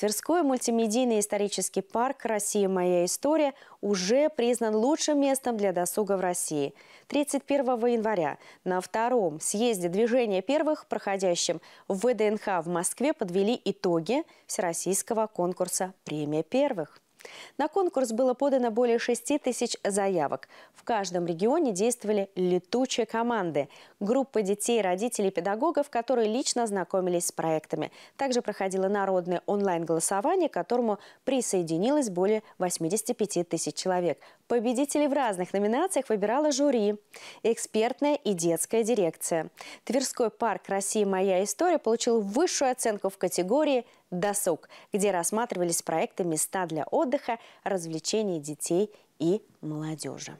Тверской мультимедийный исторический парк «Россия. Моя история» уже признан лучшим местом для досуга в России. 31 января на втором съезде движения первых, проходящем в ВДНХ в Москве, подвели итоги Всероссийского конкурса «Премия первых». На конкурс было подано более 6 тысяч заявок. В каждом регионе действовали летучие команды. Группы детей, родителей, педагогов, которые лично знакомились с проектами. Также проходило народное онлайн-голосование, к которому присоединилось более 85 тысяч человек. Победителей в разных номинациях выбирало жюри, экспертная и детская дирекция. Тверской парк «Россия. Моя история» получил высшую оценку в категории «Досуг», где рассматривались проекты «Места для отдыха» отдыха, развлечений детей и молодежи.